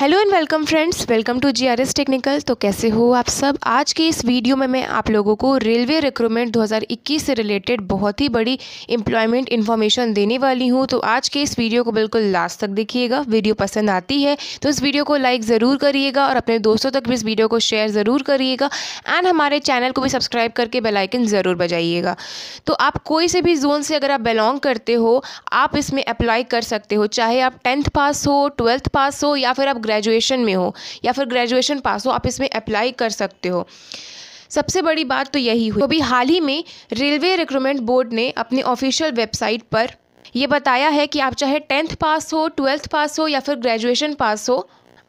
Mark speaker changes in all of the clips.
Speaker 1: hello and welcome friends welcome to GRS technical तो कैसे हो आप सब आज के इस वीडियो में मैं आप लोगों को रेलवे रिक्रूटमेंट 2021 से रिलेटेड बहुत ही बड़ी एम्प्लॉयमेंट इन्फॉर्मेशन देने वाली हूं तो आज के इस वीडियो को बिल्कुल लास्ट तक देखिएगा वीडियो पसंद आती है तो इस वीडियो को लाइक ज़रूर करिएगा और अपने दोस्तों तक भी इस वीडियो को शेयर ज़रूर करिएगा एंड हमारे चैनल को भी सब्सक्राइब करके बेलाइकन ज़रूर बजाइएगा तो आप कोई से भी जोन से अगर आप बिलोंग करते हो आप इसमें अप्लाई कर सकते हो चाहे आप टेंथ पास हो ट्वेल्थ पास हो या फिर आप ग्रेजुएशन में हो या फिर ग्रेजुएशन पास हो आप इसमें अप्लाई कर सकते हो सबसे बड़ी बात तो यही हुई तो अभी तो हाल ही में रेलवे रिक्रूटमेंट बोर्ड ने अपने ऑफिशियल वेबसाइट पर यह बताया है कि आप चाहे टेंथ पास हो ट्वेल्थ पास हो या फिर ग्रेजुएशन पास हो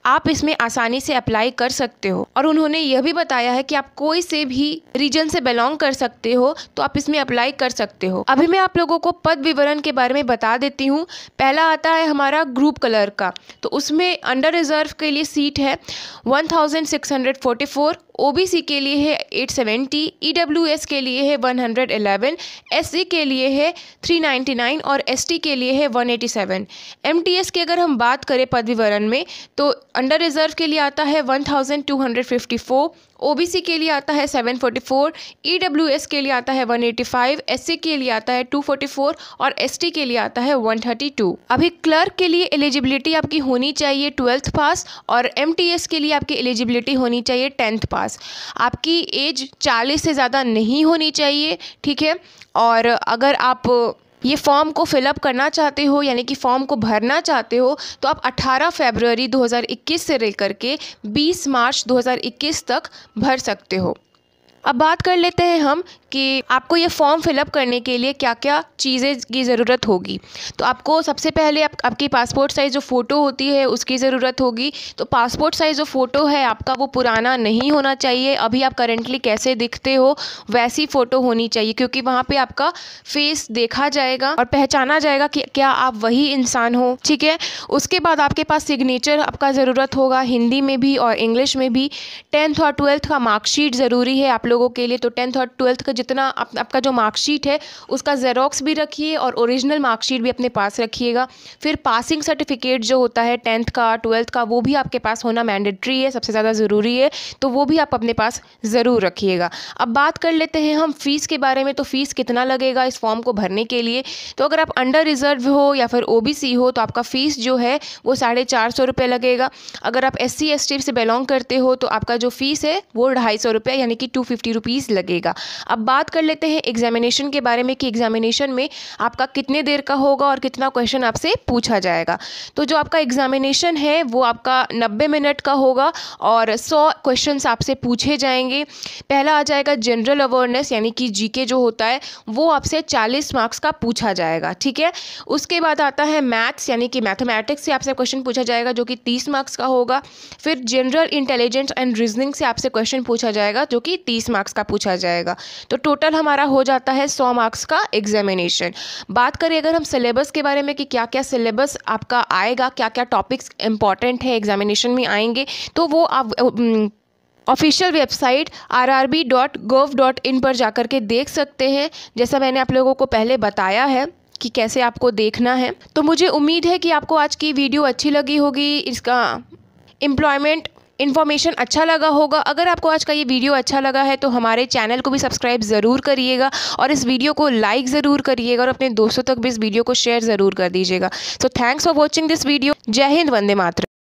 Speaker 1: आप इसमें आसानी से अप्लाई कर सकते हो और उन्होंने यह भी बताया है कि आप कोई से भी रीजन से बिलोंग कर सकते हो तो आप इसमें अप्लाई कर सकते हो अभी मैं आप लोगों को पद विवरण के बारे में बता देती हूँ पहला आता है हमारा ग्रुप कलर का तो उसमें अंडर रिजर्व के लिए सीट है वन ओबीसी के लिए है 870 सेवेंटी के लिए है 111 एससी के लिए है 399 और एसटी के लिए है 187 एमटीएस की अगर हम बात करें पद विवरण में तो अंडर रिजर्व के लिए आता है 1254 ओबीसी के लिए आता है 744 ईडब्ल्यूएस के लिए आता है 185 एससी के लिए आता है 244 और एसटी के लिए आता है 132 अभी क्लर्क के लिए एलिजिबिलिटी आपकी होनी चाहिए ट्वेल्थ पास और एमटीएस के लिए आपकी एलिजिबिलिटी होनी चाहिए टेंथ पास पास आपकी एज चालीस से ज़्यादा नहीं होनी चाहिए ठीक है और अगर आप ये फॉर्म को फिलअप करना चाहते हो यानी कि फॉर्म को भरना चाहते हो तो आप 18 फरवरी 2021 से लेकर के 20 मार्च 2021 तक भर सकते हो अब बात कर लेते हैं हम कि आपको ये फॉर्म फिलअप करने के लिए क्या क्या चीज़ें की ज़रूरत होगी तो आपको सबसे पहले आप, आपकी पासपोर्ट साइज़ जो फ़ोटो होती है उसकी ज़रूरत होगी तो पासपोर्ट साइज़ जो फ़ोटो है आपका वो पुराना नहीं होना चाहिए अभी आप करेंटली कैसे दिखते हो वैसी फ़ोटो होनी चाहिए क्योंकि वहाँ पर आपका फेस देखा जाएगा और पहचाना जाएगा कि क्या आप वही इंसान हो ठीक है उसके बाद आपके पास सिग्नेचर आपका ज़रूरत होगा हिंदी में भी और इंग्लिश में भी टेंथ और ट्वेल्थ का मार्कशीट ज़रूरी है आप लोगों के लिए तो टेंथ और ट्वेल्थ का जितना आप, आपका जो मार्कशीट है उसका जेरोक्स भी रखिए और ओरिजिनल मार्कशीट भी अपने पास रखिएगा फिर पासिंग सर्टिफिकेट जो होता है टेंथ का ट्वेल्थ का वो भी आपके पास होना मैंडेट्री है सबसे ज़्यादा ज़रूरी है तो वो भी आप अपने पास ज़रूर रखिएगा अब बात कर लेते हैं हम फ़ीस के बारे में तो फ़ीस कितना लगेगा इस फॉर्म को भरने के लिए तो अगर आप अंडर रिजर्व हो या फिर ओ हो तो आपका फ़ीस जो है वो साढ़े चार सौ रुपये लगेगा अगर आप एस सी एस से बिलोंग करते हो तो आपका जो फ़ीस है वो ढाई सौ रुपये यानी कि टू फिफ्टी रुपीज़ लगेगा अब बात कर लेते हैं एग्जामिनेशन के बारे में कि एग्जामिनेशन में आपका कितने देर का होगा और कितना क्वेश्चन आपसे पूछा जाएगा तो जो आपका एग्जामिनेशन है वो आपका नब्बे मिनट का होगा और सौ क्वेश्चन आपसे पूछे जाएंगे पहला आ जाएगा जनरल अवेयरनेस यानी कि जीके जो होता है वो आपसे चालीस मार्क्स का पूछा जाएगा ठीक है उसके बाद आता है मैथ्स यानी कि मैथमेटिक्स से आपसे क्वेश्चन पूछा जाएगा जो कि तीस मार्क्स का होगा फिर जनरल इंटेलिजेंस एंड रीजनिंग से आपसे क्वेश्चन पूछा जाएगा जो कि तीस मार्क्स का पूछा जाएगा तो टोटल तो हमारा हो जाता है सौ मार्क्स का एग्जामिनेशन बात करें अगर हम सिलेबस के बारे में कि क्या क्या सिलेबस आपका आएगा क्या क्या टॉपिक्स इंपॉर्टेंट है एग्जामिनेशन में आएंगे तो वो आप ऑफिशियल वेबसाइट rrb.gov.in पर जाकर के देख सकते हैं जैसा मैंने आप लोगों को पहले बताया है कि कैसे आपको देखना है तो मुझे उम्मीद है कि आपको आज की वीडियो अच्छी लगी होगी इसका एम्प्लॉयमेंट इन्फॉर्मेशन अच्छा लगा होगा अगर आपको आज का ये वीडियो अच्छा लगा है तो हमारे चैनल को भी सब्सक्राइब ज़रूर करिएगा और इस वीडियो को लाइक ज़रूर करिएगा और अपने दोस्तों तक भी इस वीडियो को शेयर ज़रूर कर दीजिएगा so thanks for watching this video जय हिंद वंदे मातृ